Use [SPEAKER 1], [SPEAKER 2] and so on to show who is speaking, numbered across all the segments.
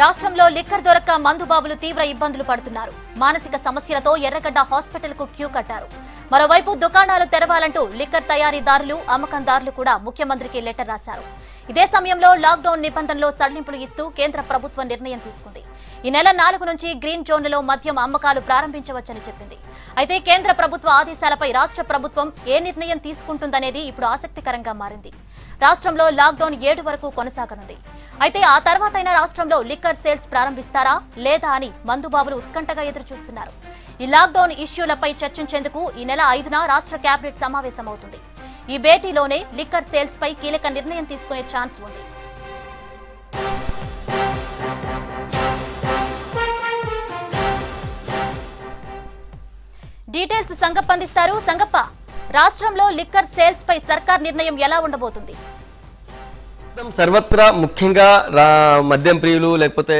[SPEAKER 1] రాష్ట్రంలో లిక్కర్ దొరక్క మందుబాబులు తీవ్ర ఇబ్బందులు పడుతున్నారు మానసిక సమస్యలతో ఎర్రగడ్డ హాస్పిటల్ కు క్యూ కట్టారు మరోవైపు దుకాణాలు తెరవాలంటూ లిక్కర్ తయారీదారులు అమ్మకందారులు కూడా ముఖ్యమంత్రికి లెటర్ రాశారు ఇదే సమయంలో లాక్డౌన్ నిబంధనలో సడలింపులు ఇస్తూ కేంద్ర ప్రభుత్వం నిర్ణయం తీసుకుంది ఈ నెల నాలుగు నుంచి గ్రీన్ జోన్లలో మద్యం అమ్మకాలు ప్రారంభించవచ్చని చెప్పింది అయితే కేంద్ర ప్రభుత్వ ఆదేశాలపై రాష్ట్ర ప్రభుత్వం ఏ నిర్ణయం తీసుకుంటుందనేది ఇప్పుడు ఆసక్తికరంగా మారింది రాష్ట్రంలో లాక్డౌన్ ఏడు వరకు కొనసాగనుంది అయితే ఆ తర్వాత రాష్ట్రంలో లిక్కర్ సేల్స్ ప్రారంభిస్తారా లేదా అని మందుబాబులు ఉత్కంఠగా ఎదురుచూస్తున్నారు ఈ లాక్డౌన్ ఇష్యూలపై చర్చించేందుకు ఈ నెల ఐదున రాష్ట్ర కేబినెట్ సమావేశమవుతుంది ఈ భేటీలోనే లిక్కర్ సేల్స్ పై కీలక నిర్ణయం తీసుకునే ఛాన్స్ ఉంది డీటెయిల్స్ సంగప్ప అందిస్తారు సంగప్ప రాష్ట్రంలో లిక్కర్ సేల్స్ పై సర్కార్ నిర్ణయం ఎలా ఉండబోతుంది
[SPEAKER 2] సర్వత్రా ముఖ్యంగా మద్యం ప్రియులు లేకపోతే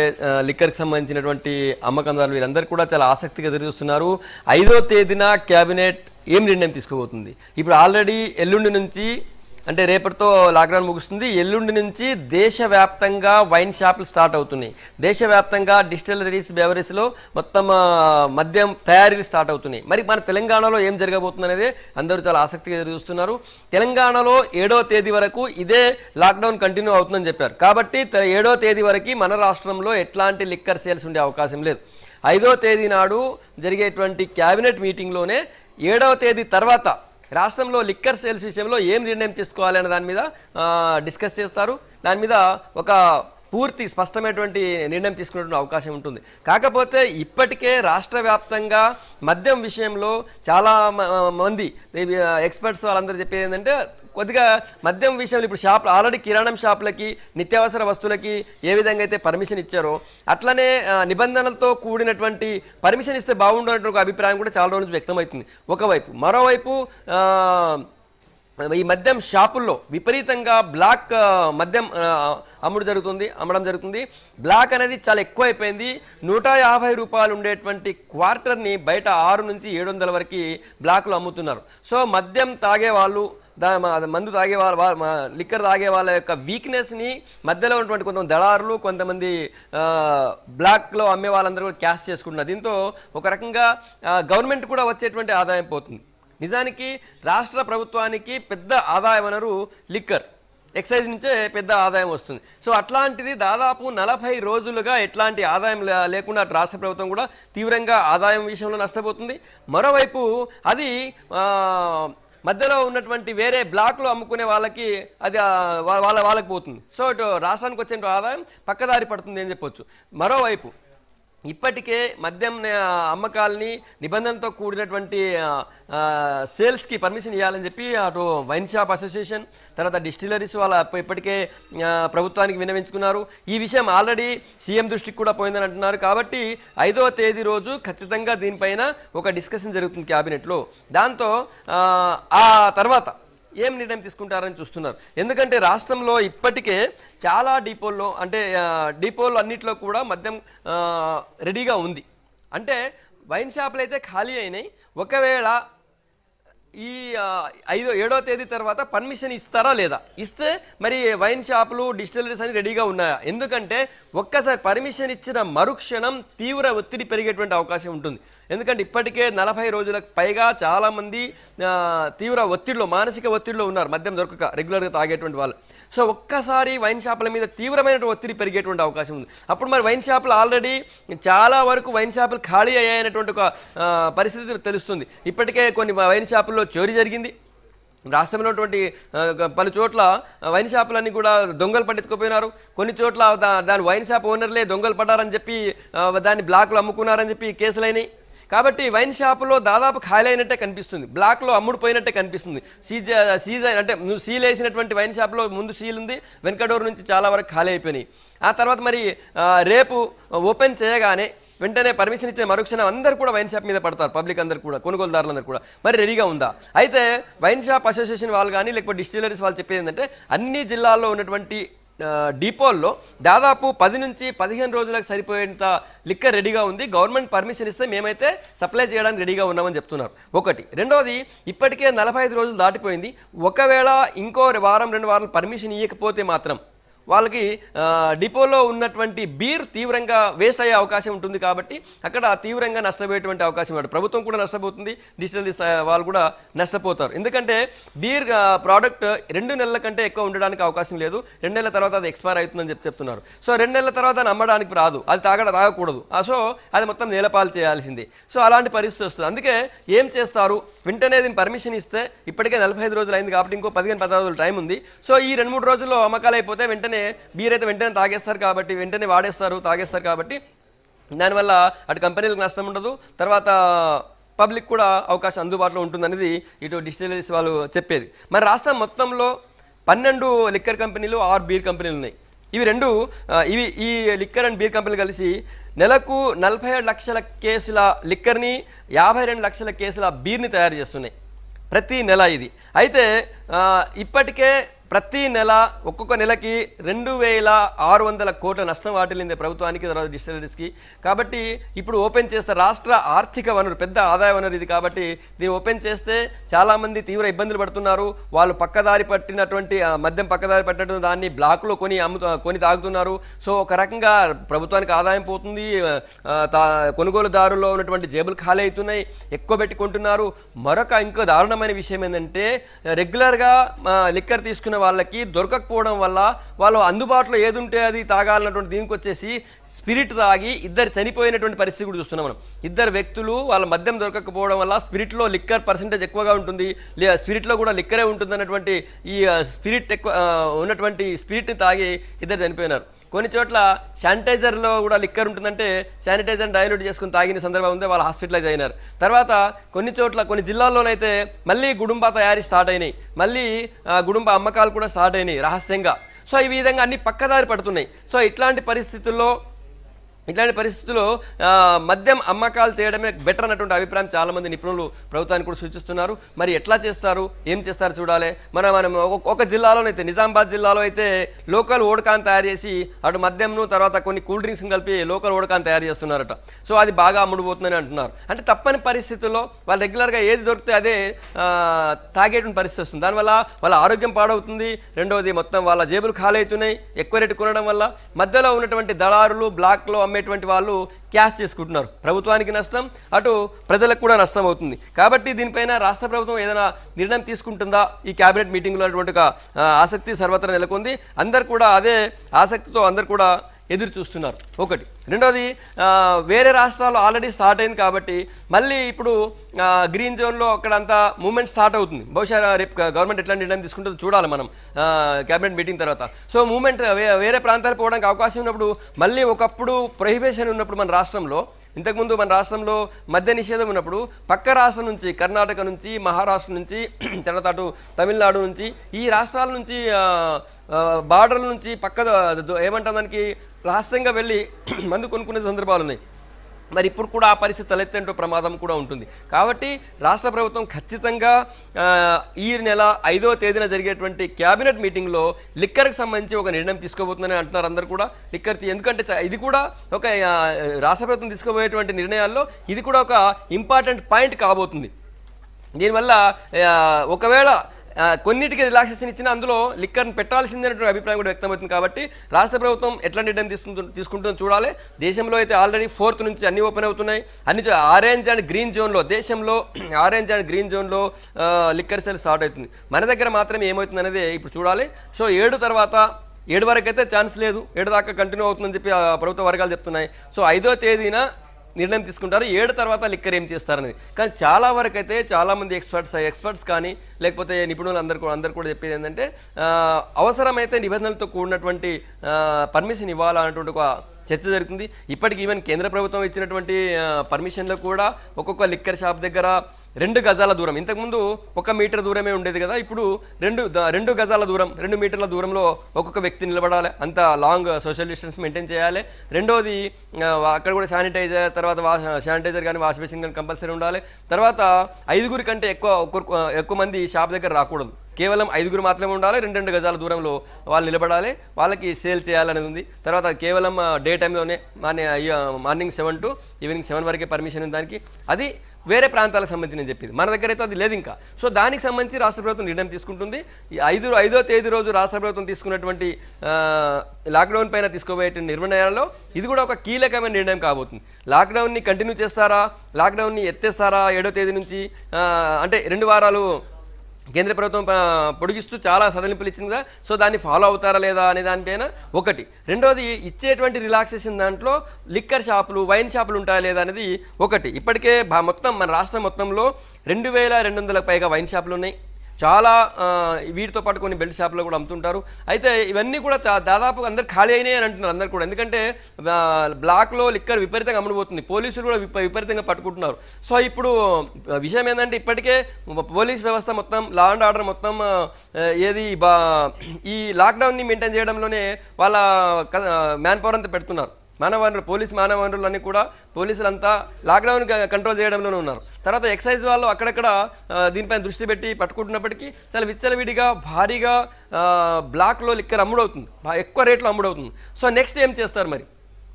[SPEAKER 2] లిక్కర్కి సంబంధించినటువంటి అమ్మకందారులు వీరందరూ కూడా చాలా ఆసక్తిగా ఎదురు చూస్తున్నారు ఐదో తేదీన క్యాబినెట్ ఏం నిర్ణయం తీసుకోబోతుంది ఇప్పుడు ఆల్రెడీ ఎల్లుండి నుంచి అంటే రేపటితో లాక్డౌన్ ముగుస్తుంది ఎల్లుండి నుంచి దేశవ్యాప్తంగా వైన్ షాపులు స్టార్ట్ అవుతున్నాయి దేశవ్యాప్తంగా డిస్టిలరీస్ బేవరీస్లో మొత్తం మద్యం తయారీలు స్టార్ట్ అవుతున్నాయి మరి మన తెలంగాణలో ఏం జరగబోతుంది అనేది అందరూ చాలా ఆసక్తిగా చూస్తున్నారు తెలంగాణలో ఏడో తేదీ వరకు ఇదే లాక్డౌన్ కంటిన్యూ అవుతుందని చెప్పారు కాబట్టి ఏడో తేదీ వరకు మన రాష్ట్రంలో ఎట్లాంటి లిక్కర్ సేల్స్ ఉండే అవకాశం లేదు ఐదో తేదీ నాడు జరిగేటువంటి క్యాబినెట్ మీటింగ్లోనే ఏడవ తేదీ తర్వాత రాష్ట్రంలో లిక్కర్ సేల్స్ విషయంలో ఏం నిర్ణయం తీసుకోవాలి అనే దాని మీద డిస్కస్ చేస్తారు దాని మీద ఒక పూర్తి స్పష్టమైనటువంటి నిర్ణయం తీసుకునేటువంటి అవకాశం ఉంటుంది కాకపోతే ఇప్పటికే రాష్ట్ర వ్యాప్తంగా మద్యం విషయంలో చాలా మంది ఎక్స్పర్ట్స్ వాళ్ళందరూ చెప్పేది ఏంటంటే కొద్దిగా మద్యం విషయంలో ఇప్పుడు షాప్ ఆల్రెడీ కిరాణం షాపులకి నిత్యావసర వస్తువులకి ఏ విధంగా అయితే పర్మిషన్ ఇచ్చారో అట్లనే నిబంధనలతో కూడినటువంటి పర్మిషన్ ఇస్తే బాగుండనటువంటి ఒక అభిప్రాయం కూడా చాలా రోజుల వ్యక్తమవుతుంది ఒకవైపు మరోవైపు ఈ మద్యం షాపుల్లో విపరీతంగా బ్లాక్ మద్యం అమ్ముడు జరుగుతుంది అమ్మడం జరుగుతుంది బ్లాక్ అనేది చాలా ఎక్కువ అయిపోయింది నూట యాభై రూపాయలు ఉండేటువంటి క్వార్టర్ని బయట ఆరు నుంచి ఏడు వందల వరకు బ్లాక్లో అమ్ముతున్నారు సో మద్యం తాగే వాళ్ళు దా మందు తాగే వాళ్ళ లిక్కర్ తాగే వాళ్ళ యొక్క వీక్నెస్ని మధ్యలో ఉన్నటువంటి కొంతమంది దళారులు కొంతమంది బ్లాక్లో అమ్మే వాళ్ళందరూ కూడా క్యాష్ చేసుకుంటున్నారు దీంతో ఒక రకంగా గవర్నమెంట్ కూడా వచ్చేటువంటి ఆదాయం పోతుంది నిజానికి రాష్ట్ర ప్రభుత్వానికి పెద్ద ఆదాయ వనరు లిక్కర్ ఎక్సైజ్ నుంచే పెద్ద ఆదాయం వస్తుంది సో అట్లాంటిది దాదాపు నలభై రోజులుగా ఎట్లాంటి ఆదాయం లేకుండా రాష్ట్ర ప్రభుత్వం కూడా తీవ్రంగా ఆదాయం విషయంలో నష్టపోతుంది మరోవైపు అది మధ్యలో ఉన్నటువంటి వేరే బ్లాక్లో అమ్ముకునే వాళ్ళకి అది వాళ్ళ వాళ్ళకి పోతుంది సో ఇటు రాష్ట్రానికి వచ్చే ఆదాయం పక్కదారి పడుతుంది అని చెప్పొచ్చు మరోవైపు ఇప్పటికే మద్యం అమ్మకాలని నిబంధనలతో కూడినటువంటి సేల్స్కి పర్మిషన్ ఇవ్వాలని చెప్పి అటు వైన్ షాప్ అసోసియేషన్ తర్వాత డిస్టిలరీస్ వాళ్ళ ఇప్పటికే ప్రభుత్వానికి వినవించుకున్నారు ఈ విషయం ఆల్రెడీ సీఎం దృష్టికి కూడా పోయిందని అంటున్నారు కాబట్టి ఐదవ తేదీ రోజు ఖచ్చితంగా దీనిపైన ఒక డిస్కషన్ జరుగుతుంది క్యాబినెట్లో దాంతో ఆ తర్వాత ఏం నిర్ణయం తీసుకుంటారని చూస్తున్నారు ఎందుకంటే రాష్ట్రంలో ఇప్పటికే చాలా డిపోల్లో అంటే డిపోలు అన్నిట్లో కూడా మద్యం రెడీగా ఉంది అంటే వైన్ షాపులు అయితే ఖాళీ అయినాయి ఒకవేళ ఈ ఐదో ఏడో తేదీ తర్వాత పర్మిషన్ ఇస్తారా లేదా ఇస్తే మరి వైన్ షాపులు డిస్టిలరీస్ అని రెడీగా ఉన్నాయా ఎందుకంటే ఒక్కసారి పర్మిషన్ ఇచ్చిన మరుక్షణం తీవ్ర ఒత్తిడి పెరిగేటువంటి అవకాశం ఉంటుంది ఎందుకంటే ఇప్పటికే నలభై రోజులకు పైగా చాలామంది తీవ్ర ఒత్తిడిలో మానసిక ఒత్తిడిలో ఉన్నారు మద్యం దొరకక రెగ్యులర్గా తాగేటువంటి వాళ్ళు సో ఒక్కసారి వైన్ షాపుల మీద తీవ్రమైన ఒత్తిడి పెరిగేటువంటి అవకాశం ఉంది అప్పుడు మరి వైన్ షాపులు ఆల్రెడీ చాలా వరకు వైన్ షాపులు ఖాళీ అయ్యాయనేటువంటి ఒక పరిస్థితి తెలుస్తుంది ఇప్పటికే కొన్ని వైన్ షాపుల్లో చోరీ జరిగింది రాష్ట్రంలో ఉన్నటువంటి పలు చోట్ల వైన్ షాపులన్నీ కూడా దొంగలు పట్టెత్తుకుపోయినారు కొన్ని చోట్ల దాని వైన్ షాప్ ఓనర్లే దొంగలు పడ్డారని చెప్పి దాన్ని బ్లాక్లో అమ్ముకున్నారని చెప్పి కేసులైనాయి కాబట్టి వైన్ షాపులో దాదాపు ఖాళీ అయినట్టే కనిపిస్తుంది బ్లాక్లో అమ్ముడుపోయినట్టే కనిపిస్తుంది సీజ్ సీజ్ అంటే నువ్వు సీల్ వేసినటువంటి వైన్ షాప్లో ముందు సీల్ ఉంది వెనకడోర్ నుంచి చాలా వరకు ఖాళీ అయిపోయినాయి ఆ తర్వాత మరి రేపు ఓపెన్ చేయగానే వెంటనే పర్మిషన్ ఇచ్చిన మరుక్షణం అందరూ కూడా వైన్ షాప్ మీద పడతారు పబ్లిక్ అందరు కూడా కొనుగోలుదారులందరూ కూడా మరి రెడీగా ఉందా అయితే వైన్ షాప్ అసోసియేషన్ వాళ్ళు కానీ లేకపోతే డిస్టిలరీస్ వాళ్ళు చెప్పేది ఏంటంటే అన్ని జిల్లాల్లో ఉన్నటువంటి డిపోల్లో దాదాపు పది నుంచి పదిహేను రోజులకు సరిపోయేంత లిక్కర్ రెడీగా ఉంది గవర్నమెంట్ పర్మిషన్ ఇస్తే మేమైతే సప్లై చేయడానికి రెడీగా ఉన్నామని చెప్తున్నారు ఒకటి రెండవది ఇప్పటికే నలభై ఐదు రోజులు దాటిపోయింది ఒకవేళ ఇంకో వారం రెండు వారాలు పర్మిషన్ ఇవ్వకపోతే మాత్రం వాళ్ళకి డిపోలో ఉన్నటువంటి బీర్ తీవ్రంగా వేస్ట్ అయ్యే అవకాశం ఉంటుంది కాబట్టి అక్కడ తీవ్రంగా నష్టపోయేటువంటి అవకాశం ఉంటుంది ప్రభుత్వం కూడా నష్టపోతుంది డిజిటల్ వాళ్ళు కూడా నష్టపోతారు ఎందుకంటే బీర్ ప్రోడక్ట్ రెండు నెలల కంటే ఎక్కువ ఉండడానికి అవకాశం లేదు రెండు నెలల తర్వాత అది ఎక్స్పైర్ అవుతుందని చెప్పి చెప్తున్నారు సో రెండు నెలల తర్వాత అమ్మడానికి రాదు అది తాగడం రాకూడదు సో అది మొత్తం నేలపాలు చేయాల్సింది సో అలాంటి పరిస్థితి వస్తుంది అందుకే ఏం చేస్తారు వెంటనే దీన్ని పర్మిషన్ ఇస్తే ఇప్పటికే నలభై ఐదు రోజులు అయింది కాబట్టి ఇంకో పదిహేను పదహారు రోజులు టైం ఉంది సో ఈ రెండు మూడు రోజుల్లో అమ్మకాలు అయిపోతే వెంటనే అంటే బీర్ అయితే వెంటనే తాగేస్తారు కాబట్టి వెంటనే వాడేస్తారు తాగేస్తారు కాబట్టి దానివల్ల అటు కంపెనీలకు నష్టం ఉండదు తర్వాత పబ్లిక్ కూడా అవకాశం అందుబాటులో ఉంటుందనేది ఇటు డిస్టిలరీస్ వాళ్ళు చెప్పేది మరి రాష్ట్రం మొత్తంలో పన్నెండు లిక్కర్ కంపెనీలు ఆరు బీర్ కంపెనీలు ఉన్నాయి ఇవి రెండు ఇవి ఈ లిక్కర్ అండ్ బీర్ కంపెనీలు కలిసి నెలకు నలభై ఏడు లక్షల కేసుల లిక్కర్ని యాభై రెండు లక్షల కేసుల బీర్ని తయారు చేస్తున్నాయి ప్రతి నెల ఇది అయితే ఇప్పటికే ప్రతి నెల ఒక్కొక్క నెలకి రెండు వేల ఆరు వందల కోట్ల నష్టం వాటిల్లింది ప్రభుత్వానికి తర్వాత డిస్టలరీస్కి కాబట్టి ఇప్పుడు ఓపెన్ చేస్తే రాష్ట్ర ఆర్థిక వనరు పెద్ద ఆదాయ వనరు ఇది కాబట్టి దీన్ని ఓపెన్ చేస్తే చాలామంది తీవ్ర ఇబ్బందులు పడుతున్నారు వాళ్ళు పక్కదారి పట్టినటువంటి మద్యం పక్కదారి పట్టినటువంటి దాన్ని బ్లాక్లో కొని అమ్ము కొని తాగుతున్నారు సో ఒక రకంగా ప్రభుత్వానికి ఆదాయం పోతుంది కొనుగోలుదారుల్లో ఉన్నటువంటి జేబులు ఖాళీ అవుతున్నాయి ఎక్కువ పెట్టుకుంటున్నారు మరొక ఇంకో దారుణమైన విషయం ఏంటంటే రెగ్యులర్గా లిక్కర్ తీసుకున్న వాళ్ళకి దొరకకపోవడం వల్ల వాళ్ళు అందుబాటులో ఏది ఉంటే అది తాగాలన్నటువంటి దీనికి వచ్చేసి స్పిరిట్ తాగి ఇద్దరు చనిపోయినటువంటి పరిస్థితి కూడా చూస్తున్నాం మనం ఇద్దరు వ్యక్తులు వాళ్ళ మద్యం దొరకకపోవడం వల్ల స్పిరిట్లో లిక్కర్ పర్సంటేజ్ ఎక్కువగా ఉంటుంది స్పిరిట్లో కూడా లిక్కరే ఉంటుంది అన్నటువంటి ఈ స్పిరిట్ ఎక్కువ ఉన్నటువంటి స్పిరిట్ని తాగి ఇద్దరు చనిపోయినారు కొన్ని చోట్ల శానిటైజర్లో కూడా లిక్కర్ ఉంటుందంటే శానిటైజర్ డైల్యూట్ చేసుకుని తాగిన సందర్భం ఉంది వాళ్ళు హాస్పిటలైజ్ అయినారు తర్వాత కొన్ని చోట్ల కొన్ని జిల్లాల్లోనైతే మళ్ళీ గుడుంబ తయారీ స్టార్ట్ అయినాయి మళ్ళీ గుడుంబ అమ్మకాలు కూడా స్టార్ట్ అయినాయి రహస్యంగా సో ఈ విధంగా అన్ని పక్కదారి పడుతున్నాయి సో ఇట్లాంటి పరిస్థితుల్లో ఇట్లాంటి పరిస్థితుల్లో మద్యం అమ్మకాలు చేయడమే బెటర్ అన్నటువంటి అభిప్రాయం చాలామంది నిపుణులు ప్రభుత్వానికి కూడా సూచిస్తున్నారు మరి ఎట్లా చేస్తారు ఏం చేస్తారు చూడాలి మన మనం ఒక జిల్లాలోనైతే నిజామాబాద్ జిల్లాలో అయితే లోకల్ ఓడకాన్ తయారు చేసి అటు మద్యంను తర్వాత కొన్ని కూల్ డ్రింక్స్ కలిపి లోకల్ ఓడకాన్ని తయారు చేస్తున్నారట సో అది బాగా అమ్ముడుపోతుందని అంటున్నారు అంటే తప్పని పరిస్థితుల్లో వాళ్ళు రెగ్యులర్గా ఏది దొరికితే అదే తాగేటువంటి పరిస్థితి వస్తుంది దానివల్ల వాళ్ళ ఆరోగ్యం పాడవుతుంది రెండవది మొత్తం వాళ్ళ జేబులు ఖాళీ అవుతున్నాయి ఎక్కువ రేటు కొనడం వల్ల మధ్యలో ఉన్నటువంటి దళారులు బ్లాక్లో అమ్మే అమ్మేటువంటి వాళ్ళు క్యాష్ చేసుకుంటున్నారు ప్రభుత్వానికి నష్టం అటు ప్రజలకు కూడా నష్టం అవుతుంది కాబట్టి దీనిపైన రాష్ట్ర ప్రభుత్వం ఏదైనా నిర్ణయం తీసుకుంటుందా ఈ క్యాబినెట్ మీటింగ్లో అటువంటి ఆసక్తి సర్వత్రా నెలకొంది అందరు కూడా అదే ఆసక్తితో అందరు కూడా ఎదురు చూస్తున్నారు ఒకటి రెండోది వేరే రాష్ట్రాలు ఆల్రెడీ స్టార్ట్ అయింది కాబట్టి మళ్ళీ ఇప్పుడు గ్రీన్ జోన్లో అక్కడంతా మూమెంట్ స్టార్ట్ అవుతుంది బహుశా రేపు గవర్నమెంట్ ఎట్లాంటి నిర్ణయం తీసుకుంటుందో చూడాలి మనం క్యాబినెట్ మీటింగ్ తర్వాత సో మూమెంట్ వేరే ప్రాంతాలకు పోవడానికి అవకాశం ఉన్నప్పుడు మళ్ళీ ఒకప్పుడు ప్రొహిబేషన్ ఉన్నప్పుడు మన రాష్ట్రంలో ఇంతకుముందు మన రాష్ట్రంలో మద్య నిషేధం ఉన్నప్పుడు పక్క రాష్ట్రం నుంచి కర్ణాటక నుంచి మహారాష్ట్ర నుంచి తర్వాత తమిళనాడు నుంచి ఈ రాష్ట్రాల నుంచి బార్డర్ల నుంచి పక్క ఏమంటాం దానికి రహస్యంగా వెళ్ళి మందు కొనుక్కునే సందర్భాలు ఉన్నాయి మరి ఇప్పుడు కూడా ఆ పరిస్థితి తలెత్తేంటో ప్రమాదం కూడా ఉంటుంది కాబట్టి రాష్ట్ర ప్రభుత్వం ఖచ్చితంగా ఈ నెల ఐదవ తేదీన జరిగేటువంటి క్యాబినెట్ మీటింగ్లో లిక్కర్కి సంబంధించి ఒక నిర్ణయం తీసుకోబోతుందని అంటున్నారు అందరు కూడా లిక్కర్ ఎందుకంటే ఇది కూడా ఒక రాష్ట్ర ప్రభుత్వం తీసుకోబోయేటువంటి నిర్ణయాల్లో ఇది కూడా ఒక ఇంపార్టెంట్ పాయింట్ కాబోతుంది దీనివల్ల ఒకవేళ కొన్నిటికి రిలాక్సేషన్ ఇచ్చినా అందులో లిక్కర్ని పెట్టాల్సిందనేటువంటి అభిప్రాయం కూడా వ్యక్తమవుతుంది కాబట్టి రాష్ట్ర ప్రభుత్వం ఎట్లాంటి నిర్ణయం తీసుకుంటు తీసుకుంటుందో చూడాలి దేశంలో అయితే ఆల్రెడీ ఫోర్త్ నుంచి అన్ని ఓపెన్ అవుతున్నాయి అన్ని ఆరెంజ్ అండ్ గ్రీన్ జోన్లో దేశంలో ఆరెంజ్ అండ్ గ్రీన్ జోన్లో లిక్కర్ సెల్ స్టార్ట్ అవుతుంది మన దగ్గర మాత్రం ఏమవుతుంది అనేది ఇప్పుడు చూడాలి సో ఏడు తర్వాత ఏడు వరకు అయితే ఛాన్స్ లేదు ఏడు దాకా కంటిన్యూ అవుతుందని చెప్పి ప్రభుత్వ వర్గాలు చెప్తున్నాయి సో ఐదో తేదీన నిర్ణయం తీసుకుంటారు ఏడు తర్వాత లిక్కర్ ఏం చేస్తారనేది కానీ చాలా వరకు అయితే చాలామంది ఎక్స్పర్ట్స్ ఎక్స్పర్ట్స్ కానీ లేకపోతే నిపుణులు అందరు అందరు కూడా చెప్పేది ఏంటంటే అవసరమైతే నిబంధనలతో కూడినటువంటి పర్మిషన్ ఇవ్వాలా ఒక చర్చ జరుగుతుంది ఇప్పటికి ఈవెన్ కేంద్ర ప్రభుత్వం ఇచ్చినటువంటి పర్మిషన్లో కూడా ఒక్కొక్క లిక్కర్ షాప్ దగ్గర రెండు గజాల దూరం ఇంతకుముందు ఒక మీటర్ దూరమే ఉండేది కదా ఇప్పుడు రెండు రెండు గజాల దూరం రెండు మీటర్ల దూరంలో ఒక్కొక్క వ్యక్తి నిలబడాలి అంత లాంగ్ సోషల్ డిస్టెన్స్ మెయింటైన్ చేయాలి రెండోది అక్కడ కూడా శానిటైజర్ తర్వాత వా శానిటైజర్ కానీ వాషింగ్ మెషిన్ కానీ కంపల్సరీ ఉండాలి తర్వాత ఐదుగురి కంటే ఎక్కువ ఎక్కువ మంది షాప్ దగ్గర రాకూడదు కేవలం ఐదుగురు మాత్రమే ఉండాలి రెండు రెండు గజాల దూరంలో వాళ్ళు నిలబడాలి వాళ్ళకి సేల్ చేయాలనేది ఉంది తర్వాత కేవలం డే టైంలోనే morning morning seven to evening seven వరకే పర్మిషన్ ఉంది దానికి అది వేరే ప్రాంతాలకు సంబంధించి నేను చెప్పింది మన దగ్గర అయితే అది లేదు ఇంకా సో దానికి సంబంధించి రాష్ట్ర ప్రభుత్వం నిర్ణయం తీసుకుంటుంది ఈ ఐదు ఐదో తేదీ రోజు రాష్ట్ర ప్రభుత్వం తీసుకున్నటువంటి లాక్డౌన్ పైన తీసుకోబోయే నిర్ణయాల్లో ఇది కూడా ఒక కీలకమైన నిర్ణయం కాబోతుంది లాక్డౌన్ని కంటిన్యూ చేస్తారా లాక్డౌన్ని ఎత్తేస్తారా ఏడో తేదీ నుంచి అంటే రెండు వారాలు కేంద్ర ప్రభుత్వం పొడిగిస్తూ చాలా సడలింపులు ఇచ్చింది కదా సో దాన్ని ఫాలో అవుతారా లేదా అనే దానిపైన ఒకటి రెండవది ఇచ్చేటువంటి రిలాక్సేషన్ దాంట్లో లిక్కర్ షాపులు వైన్ షాపులు ఉంటాయా లేదా అనేది ఒకటి ఇప్పటికే మొత్తం మన రాష్ట్రం మొత్తంలో రెండు వేల రెండు వందలకు పైగా వైన్ షాపులు ఉన్నాయి చాలా వీటితో పాటు కొన్ని బెల్ట్ షాప్లో కూడా అమ్ముతుంటారు అయితే ఇవన్నీ కూడా దాదాపు అందరు ఖాళీ అయినాయి అని అంటున్నారు అందరు కూడా ఎందుకంటే బ్లాక్లో లిక్కర్ విపరీతంగా అమ్ముడుపోతుంది పోలీసులు కూడా విపరీతంగా పట్టుకుంటున్నారు సో ఇప్పుడు విషయం ఏంటంటే ఇప్పటికే పోలీస్ వ్యవస్థ మొత్తం లా అండ్ ఆర్డర్ మొత్తం ఏది ఈ లాక్డౌన్ని మెయింటైన్ చేయడంలోనే వాళ్ళ మ్యాన్ పవర్ అంతా పెడుతున్నారు మానవ వనరులు పోలీస్ మానవ వనరులన్నీ కూడా పోలీసులంతా లాక్డౌన్ కంట్రోల్ చేయడంలోనే ఉన్నారు తర్వాత ఎక్సైజ్ వాళ్ళు అక్కడక్కడ దీనిపైన దృష్టి పెట్టి పట్టుకుంటున్నప్పటికీ చాలా విచ్చలవిడిగా భారీగా బ్లాక్లో లిక్కర్ అమ్ముడవుతుంది ఎక్కువ రేట్లో అమ్ముడవుతుంది సో నెక్స్ట్ ఏం చేస్తారు మరి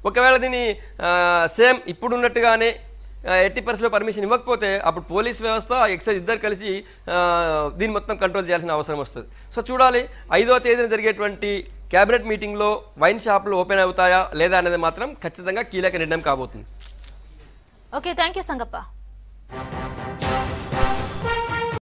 [SPEAKER 2] ఒకవేళ దీన్ని సేమ్ ఇప్పుడున్నట్టుగానే ఎట్టి పరిస్థితిలో పర్మిషన్ ఇవ్వకపోతే అప్పుడు పోలీస్ వ్యవస్థ ఎక్సైజ్ ఇద్దరు కలిసి దీన్ని మొత్తం కంట్రోల్ చేయాల్సిన అవసరం వస్తుంది సో చూడాలి ఐదో తేదీన జరిగేటువంటి క్యాబినెట్ మీటింగ్లో వైన్ షాపులు ఓపెన్ అవుతాయా లేదా అనేది మాత్రం ఖచ్చితంగా కీలక నిర్ణయం కాబోతుంది
[SPEAKER 1] ఓకే థ్యాంక్ యూ సంగప్ప